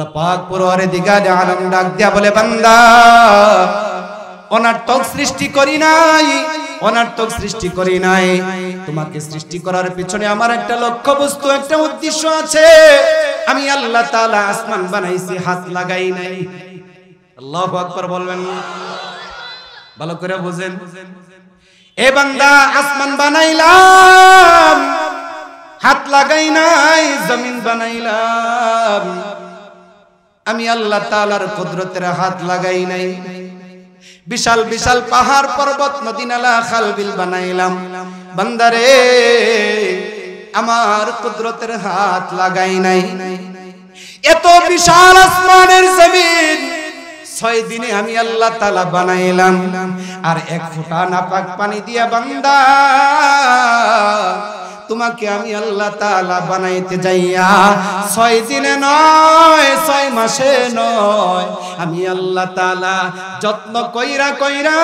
আল্লাহ পাক দিগা যে আলম ডাক দিয়া বলে বান্দা ওনার অনার্থক সৃষ্টি করি নাই অনার্থক সৃষ্টি করি নাই তোমাকে সৃষ্টি করার পিছনে আমার একটা লক্ষ্য বস্তু একটা উদ্দেশ্য আছে আমি আল্লাহ তাআলা আসমান বানাইছি হাত লাগাই নাই আল্লাহু আকবার বলবেন ভালো করে বুঝেন এ বান্দা আসমান বানাইলাম হাত লাগাই নাই জমিন বানাইলাম আমি আল্লাহ তালার কুদরতের হাত লাগাই নাই বিশাল বিশাল পাহাড় পর্বত নদী নালা খাল বিল বানাইলাম বান্দারে আমার কুদরতের হাত লাগাই নাই এত বিশাল আসমানের জমিন ছয় দিনে আমি আল্লাহ তালা বানাইলাম আর এক ফুটা নাপাক পানি দিয়া বান্দা তোমাকে আমি আল্লাহ তালা বানাইতে যাইয়া ছয় দিনে নয় ছয় মাসে নয় আমি আল্লাহ তালা যত্ন কইরা কইরা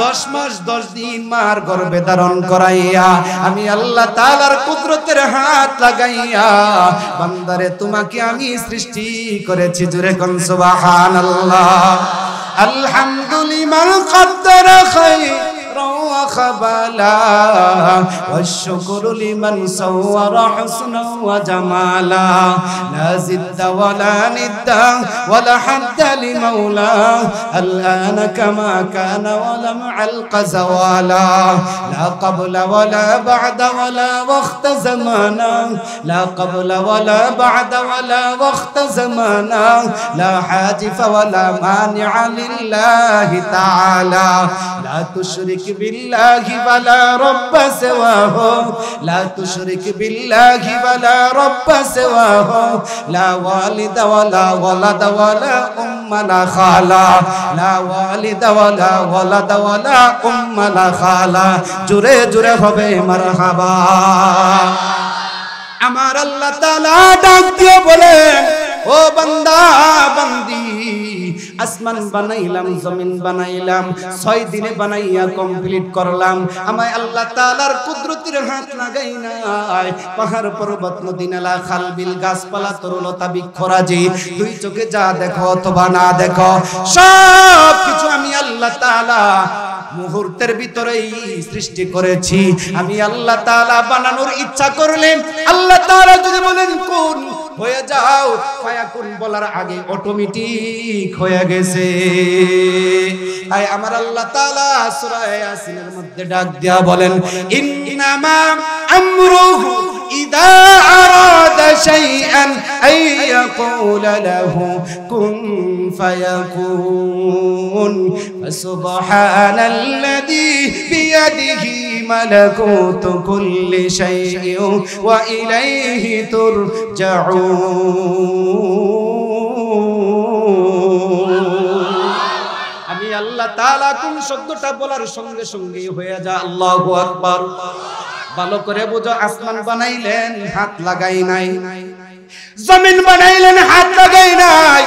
দশ মাস দশ দিন মার গর্বে ধারণ করাইয়া আমি আল্লাহ তালার কুদরতের হাত লাগাইয়া বান্দারে তোমাকে আমি সৃষ্টি করেছি জুরে কনসুবাহান আল্লাহ আলহামদুলিল্লাহ কদ্দারা খাই شكرا وخبالا والشكر لمن صور حسنا وجمالا لا زد ولا ند ولا حد لمولاه الآن كما كان ولم علق زوالا لا قبل ولا بعد ولا وقت زمانا لا قبل ولا بعد ولا وقت زمانا لا حاجف ولا مانع لله تعالى لا تشرك তুশরিক বিল্লাহি ওয়ালা রাব্বা সিওয়াহু লা তুশরিক বিল্লাহি ওয়ালা রাব্বা সিওয়াহু লা ওয়ালিদা ওয়ালা ওয়ালাদা ওয়ালা উম্মা লা খালা লা ওয়ালিদা ওয়ালা ওয়ালাদা ওয়ালা উম্মা লা খালা জুরে জুরে হবে মারহাবা আমার আল্লাহ তাআলা ডাক দিয়ে বলেন ও বান্দা বান্দি আসমান বানাইলাম জমিন বানাইলাম ছয় দিনে বানাইয়া কমপ্লিট করলাম আমায় আল্লাহ তালার কুদরতির হাত লাগাই নাই পাহাড় পর্বত নালা খাল বিল গাছপালা তরুলতা বৃক্ষরাজি দুই চোখে যা দেখো অথবা না দেখো সব কিছু আমি আল্লাহ তালা মুহূর্তের ভিতরেই সৃষ্টি করেছি আমি আল্লাহ তালা বানানোর ইচ্ছা করলেন আল্লাহ তালা যদি বলেন কোন হয়ে যাও ফায়াকুন বলার আগে অটোমেটিক হয়ে গেছে তাই আমার আল্লাহ তাআলা সূরা ইয়াসিনের মধ্যে ডাক দেয়া বলেন ইন্নামা আমরুহু ইদা আরাদা শাইআন আই ইয়াকুলা লাহু কুন ফায়াকুন ফাসুবহানাল্লাযী বিয়াদিহি ملكوت كل شيء وإليه ترجعون আমি আল্লাহ তাআলা কোন শব্দটা বলার সঙ্গে সঙ্গে হয়ে যা আল্লাহু আকবার ভালো করে বোঝো আসমান বানাইলেন হাত লাগাই নাই জমিন বানাইলেন হাত লাগাই নাই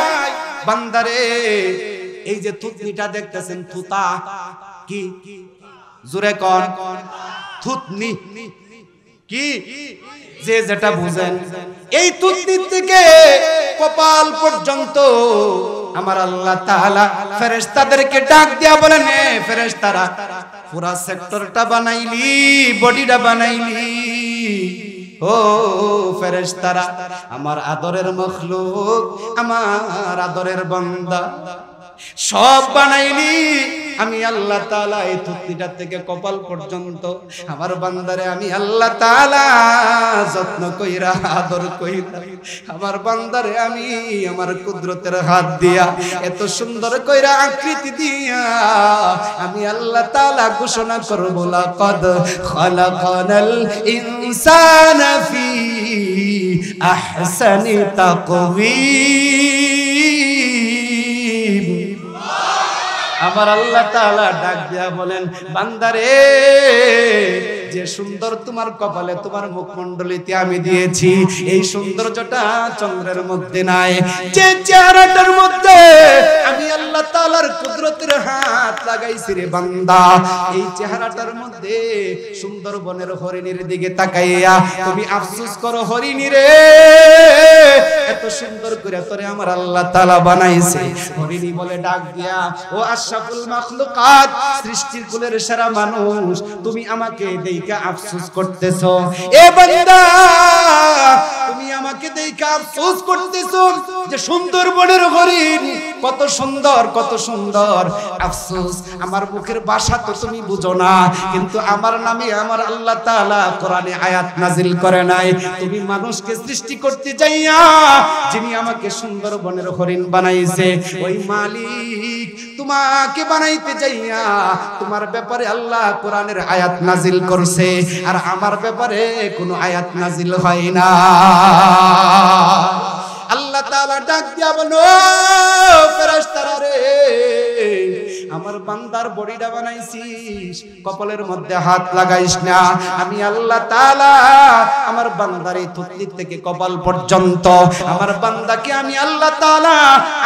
বান্দারে এই যে থুতনিটা দেখতেছেন থুতা কি জুরে কন থুতনি কি যে যেটা বুঝেন এই থুতনির থেকে কপাল পর্যন্ত আমার আল্লাহ তাআলা ফেরেশতাদেরকে ডাক দিয়া বলেন হে ফেরেশতারা পুরা সেক্টরটা বানাইলি বডিটা বানাইলি ও ফেরেশতারা আমার আদরের মখলুক আমার আদরের বান্দা সব বানাইলি আমি আল্লাহ তালা এই থুতনিটা থেকে কপাল পর্যন্ত আমার বান্দারে আমি আল্লাহ তালা যত্ন কইরা আদর কইরা আমার বান্দারে আমি আমার কুদরতের হাত দিয়া এত সুন্দর কইরা আকৃতি দিয়া আমি আল্লাহ তালা ঘোষণা করব খলা খনল ইনসান ফি আহসানি কবি আমার আল্লাহ তালা ডাক দিয়া বলেন বান্দারে যে সুন্দর তোমার কপালে তোমার মুখমন্ডলিতে আমি দিয়েছি এই সৌন্দর্যটা চন্দ্রের মধ্যে নাই যে চেহারাটার মধ্যে আমি আল্লাহ তালার কুদরতের হাত লাগাইছি রে বান্দা এই চেহারাটার মধ্যে সুন্দর বনের হরিণীর দিকে তাকাইয়া তুমি আফসুস করো হরিণী রে এত সুন্দর করে তোরে আমার আল্লাহ তালা বানাইছে হরিণী বলে ডাক দিয়া ও আশাফুল মাখলুকাত সৃষ্টির কুলের সেরা মানুষ তুমি আমাকে দেই দেইকা আফসোস করতেছো এ বান্দা তুমি আমাকে দেইকা আফসোস করতেছো যে সুন্দরবনের হরিণ কত সুন্দর কত সুন্দর আফসোস আমার মুখের বাসা তো তুমি বুঝো না কিন্তু আমার নামে আমার আল্লাহ তাআলা কোরআনে আয়াত নাজিল করে নাই তুমি মানুষকে সৃষ্টি করতে যাইয়া যিনি আমাকে সুন্দরবনের হরিণ বানাইছে ওই মালিক তোমাকে বানাইতে যাইয়া তোমার ব্যাপারে আল্লাহ কোরআনের আয়াত নাজিল করছে আর আমার ব্যাপারে কোনো আয়াত নাজিল হয় না আল্লাহ তাআলা ডাক দিয়া বলো ফেরেশতারা রে আমার বান্দার বড়িটা বানাইছিস কপালের মধ্যে হাত লাগাইস না আমি আল্লাহ তালা আমার বান্দার এই থুতনির থেকে কপাল পর্যন্ত আমার বান্দাকে আমি আল্লাহ তালা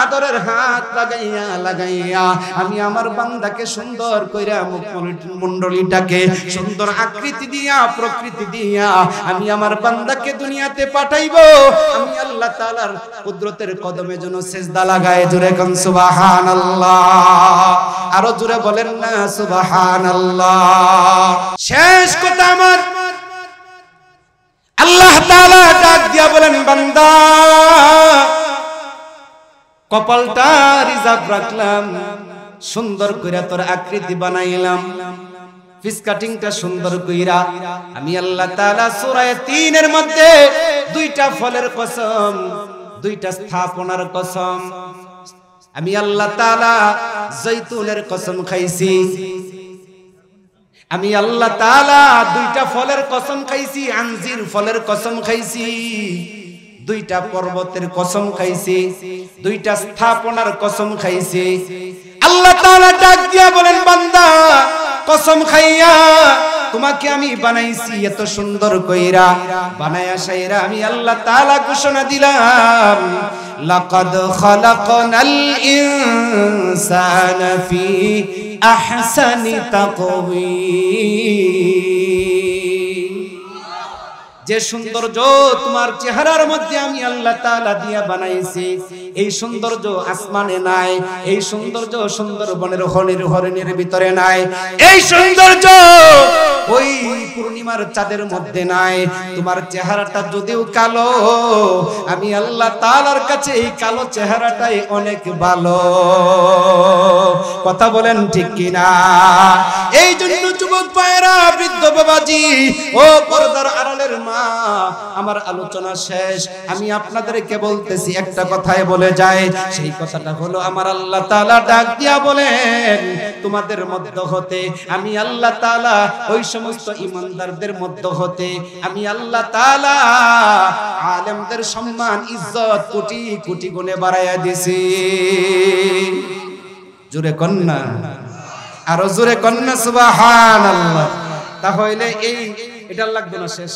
আদরের হাত লাগাইয়া লাগাইয়া আমি আমার বান্দাকে সুন্দর কইরা মুখমণ্ডলীটাকে সুন্দর আকৃতি দিয়া প্রকৃতি দিয়া আমি আমার বান্দাকে দুনিয়াতে পাঠাইব আমি আল্লাহ তালার কুদরতের কদমে যেন সেজদা লাগায় জোরে কনসুবাহান আল্লাহ আরো জুড়ে বলেন না সুবাহান শেষ কথা আমার আল্লাহ ডাক দিয়া বলেন বান্দা কপালটা রিজার্ভ রাখলাম সুন্দর কইরা তোর আকৃতি বানাইলাম ফিস কাটিংটা সুন্দর কইরা আমি আল্লাহ তাআলা সূরা 3 মধ্যে দুইটা ফলের কসম দুইটা স্থাপনার কসম আমি আল্লাহ তালা জৈতুনের কসম খাইছি আমি আল্লাহ তালা দুইটা ফলের কসম খাইছি আঞ্জির ফলের কসম খাইছি দুইটা পর্বতের কসম খাইছি দুইটা স্থাপনার কসম খাইছি আল্লাহ তালা ডাক দিয়া বলেন বান্দা কসম খাইয়া তোমাকে আমি বানাইছি এত সুন্দর কইরা বানায়া সাইরা আমি আল্লাহ তাআলা ঘোষণা দিলাম লাকাদ খালাকনাল ইনসানা ফি আহসানি তাকওয়িম যে সৌন্দর্য তোমার চেহারার মধ্যে আমি আল্লাহ তালা দিয়া বানাইছি এই সৌন্দর্য আসমানে নাই এই সৌন্দর্য বনের হরিণের হরিণের ভিতরে নাই এই সৌন্দর্য তোমার চাঁদের মধ্যে নাই তোমার চেহারাটা যদিও কালো আমি আল্লাহ তালার কাছে এই কালো চেহারাটাই অনেক ভালো কথা বলেন ঠিক কিনা এই জন্য যুবক পায়রা বৃদ্ধ বাবাজি ও পর্দার আড়ালের মা আমার আলোচনা শেষ আমি আপনাদেরকে বলতেছি একটা কথায় বলে যায় সেই কথাটা হলো আমার আল্লাহ তালা ডাক দিয়া বলেন তোমাদের মধ্য হতে আমি আল্লাহ তালা ওই সমস্ত ইমানদারদের আলেমদের মধ্য হতে আমি আল্লাহ তালা আলেমদের সম্মান ইজ্জত কোটি কোটি গুনে বাড়াইয়া দিছি জুড়ে কন্যা আরো জুড়ে কন্যা সুবাহান সুবহানাল্লাহ তাহলে এই এটার লাগবে না শেষ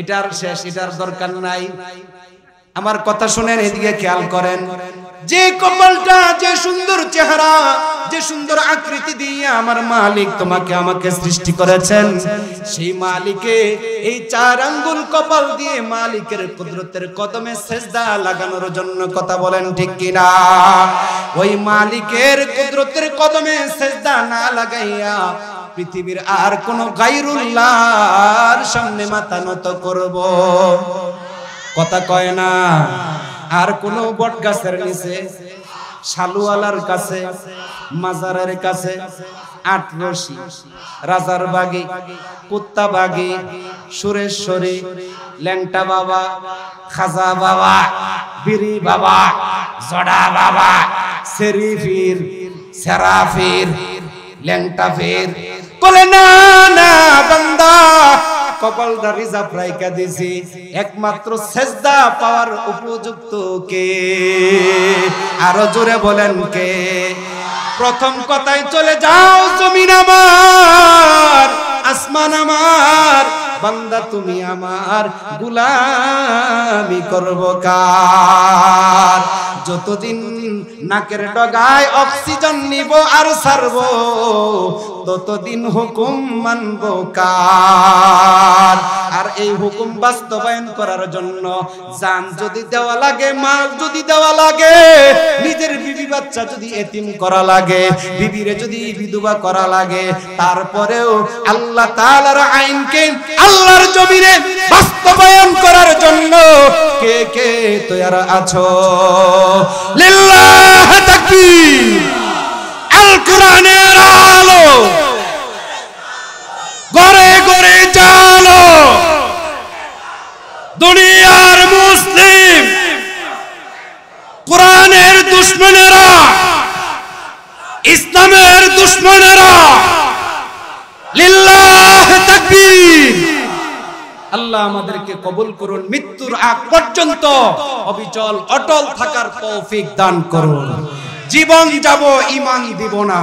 এটার শেষ এটার দরকার নাই আমার কথা শুনেন এদিকে খেয়াল করেন যে কপালটা যে সুন্দর চেহারা যে সুন্দর আকৃতি দিয়ে আমার মালিক তোমাকে আমাকে সৃষ্টি করেছেন সেই মালিকে এই চার আঙ্গুল কপাল দিয়ে মালিকের কুদরতের কদমে সেজদা লাগানোর জন্য কথা বলেন ঠিক কিনা ওই মালিকের কুদরতের কদমে সেজদা না লাগাইয়া পৃথিবীর আর কোন গাইরুল্লাহর সামনে মাথা নত করব কথা কয় না আর কোন বট গাছের নিচে শালুয়ালার কাছে মাজারের কাছে আট রশি রাজার বাগে কুত্তা বাগে সুরেশ্বরী ল্যাংটা বাবা খাজা বাবা বিরি বাবা জডা বাবা সেরি ফির সেরা ফির ল্যাংটা ফির বলে না না বন্দা কপালটা রিজার্ভ রাইকা দিছি একমাত্র সেজদা পাওয়ার উপযুক্ত কে আরো জোরে বলেন কে প্রথম কথাই চলে যাও জমিন আমার আসমান আমার বান্দা তুমি আমার গুলামি করব কার যতদিন নাকের ডগায় অক্সিজেন নিব আর সারব ততদিন হুকুম মানব কার আর এই হুকুম বাস্তবায়ন করার জন্য যান যদি দেওয়া লাগে মাল যদি দেওয়া লাগে নিজের বিবি বাচ্চা যদি এতিম করা লাগে বিবিরে যদি বিধবা করা লাগে তারপরেও আল্লাহ তালার আইনকে আল্লাহর জমিনে বাস্তবায়ন করার জন্য কে কে তৈয়ার আছো লিল্লাহ তাকবীর আল কোরআনের আলো আল্লাহ আমাদেরকে কবুল করুন মৃত্যুর আগ পর্যন্ত অবিচল অটল থাকার তৌফিক দান করুন জীবন যাব ইমান দিব না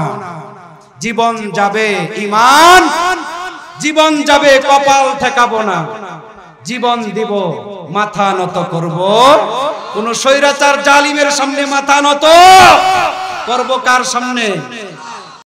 জীবন যাবে ইমান জীবন যাবে কপাল ঠেকাবো না জীবন দিব মাথা নত করব কোন স্বৈরাচার জালিমের সামনে মাথা নত করব কার সামনে